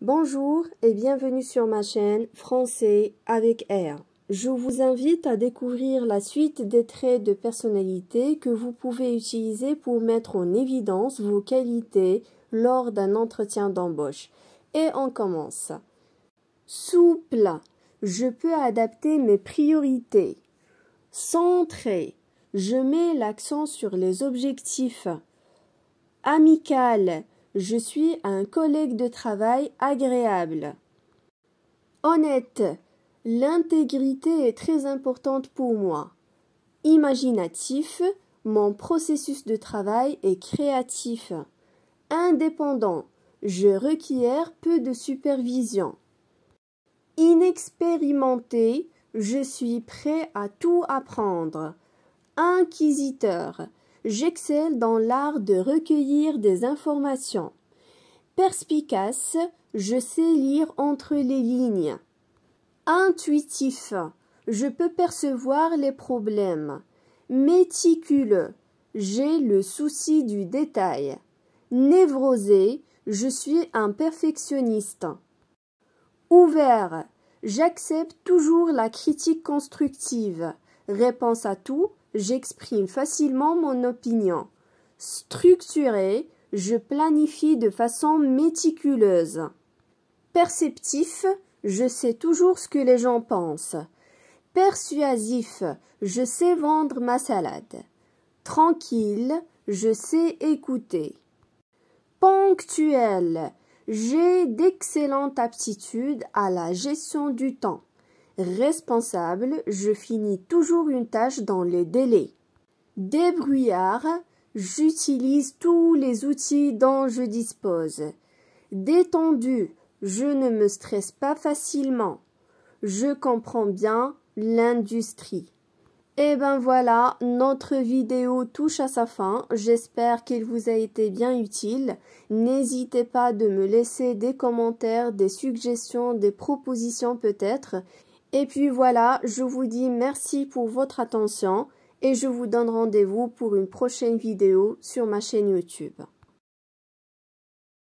Bonjour et bienvenue sur ma chaîne Français avec R. Je vous invite à découvrir la suite des traits de personnalité que vous pouvez utiliser pour mettre en évidence vos qualités lors d'un entretien d'embauche. Et on commence. Souple. Je peux adapter mes priorités. Centré. Je mets l'accent sur les objectifs. Amical je suis un collègue de travail agréable. Honnête. L'intégrité est très importante pour moi. Imaginatif. Mon processus de travail est créatif. Indépendant. Je requiers peu de supervision. Inexpérimenté. Je suis prêt à tout apprendre. Inquisiteur. J'excelle dans l'art de recueillir des informations. Perspicace, je sais lire entre les lignes. Intuitif, je peux percevoir les problèmes. Méticuleux, j'ai le souci du détail. Névrosé, je suis un perfectionniste. Ouvert, j'accepte toujours la critique constructive. Réponse à tout, j'exprime facilement mon opinion. Structuré, je planifie de façon méticuleuse. Perceptif, je sais toujours ce que les gens pensent. Persuasif, je sais vendre ma salade. Tranquille, je sais écouter. Ponctuel, j'ai d'excellentes aptitudes à la gestion du temps. Responsable, je finis toujours une tâche dans les délais. Débrouillard, J'utilise tous les outils dont je dispose. Détendu, je ne me stresse pas facilement. Je comprends bien l'industrie. Et eh ben voilà, notre vidéo touche à sa fin. J'espère qu'il vous a été bien utile. N'hésitez pas de me laisser des commentaires, des suggestions, des propositions peut-être. Et puis voilà, je vous dis merci pour votre attention et je vous donne rendez-vous pour une prochaine vidéo sur ma chaîne YouTube.